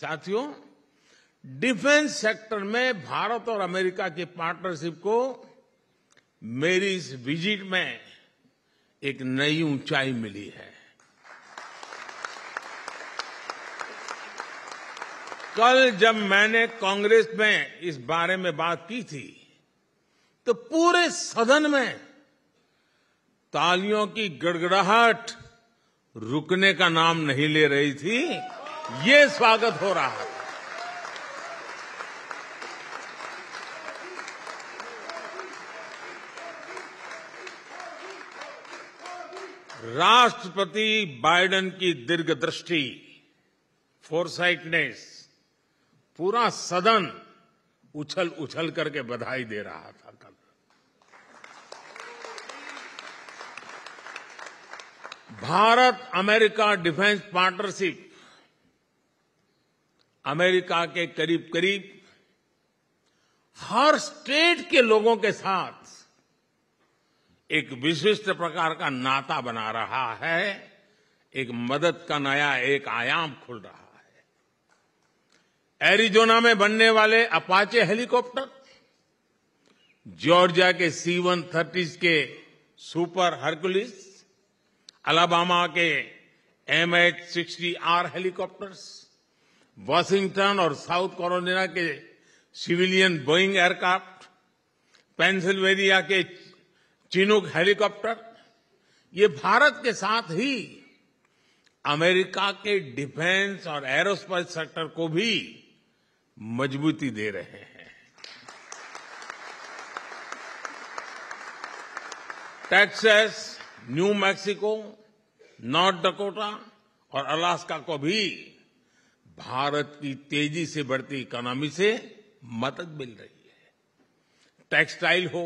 साथियों defence sector में भारत और अमेरिका की पार्टनरशिप को मेरी इस विजिट में एक नई ऊंचाई मिली है कल जब मैंने कांग्रेस में इस बारे में बात की थी तो पूरे सदन में तालियों की गड़गड़ाहट रुकने का नाम नहीं ले रही थी ये स्वागत हो रहा था राष्ट्रपति बाइडेन की दीर्घदृष्टि फोरसाइटनेस पूरा सदन उछल उछल करके बधाई दे रहा था कल Bharat America defence partnership America के करीब करीब हर स्टेट के लोगों के साथ एक विशिष्ट प्रकार का नाता बना रहा है एक मदद का नया एक आयाम खुल रहा है एरिजोना में बनने वाले अपाचे हेलीकॉप्टर जॉर्जिया के सी वन थर्टीज के सुपर हरकुलिस अलाबामा के MH sixty R helicopters Washington और साउथ कैरोलिना के सिविलियन बोइंग एयरक्राफ्ट पेंसिल्वेनिया के चिनुक हेलीकॉप्टर ये भारत के साथ ही अमेरिका के डिफेंस और एरोस्पेस सेक्टर को भी मजबूती दे रहे हैं Texas New Mexico North Dakota और अलास्का को भी भारत की तेजी से बढ़ती इकोनॉमी से मदद मिल रही है टेक्सटाइल हो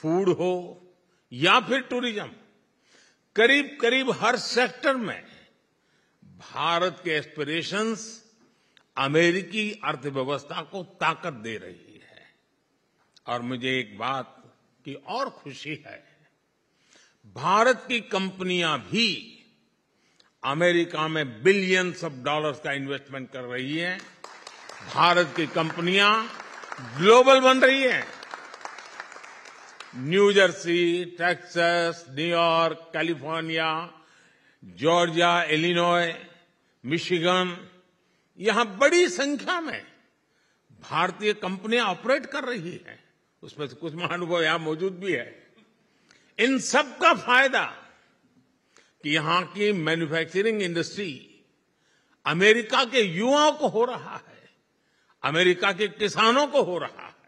फूड हो या फिर टूरिज्म करीब करीब हर सेक्टर में भारत के एस्पिरेशंस अमेरिकी अर्थव्यवस्था को ताकत दे रही है और मुझे एक बात की और खुशी है भारत की कंपनियां भी अमेरिका में बिलियंस ऑफ डॉलर्स का इन्वेस्टमेंट कर रही है भारत की कंपनियां ग्लोबल बन रही हैं New Jersey Texas, New York California Georgia Illinois Michigan यहां बड़ी संख्या में भारतीय कंपनियां ऑपरेट कर रही है उसमें से कुछ महानुभव यहां मौजूद भी है इन सब का फायदा कि यहां की मैन्युफैक्चरिंग इंडस्ट्री अमेरिका के युवाओं को हो रहा है अमेरिका के किसानों को हो रहा है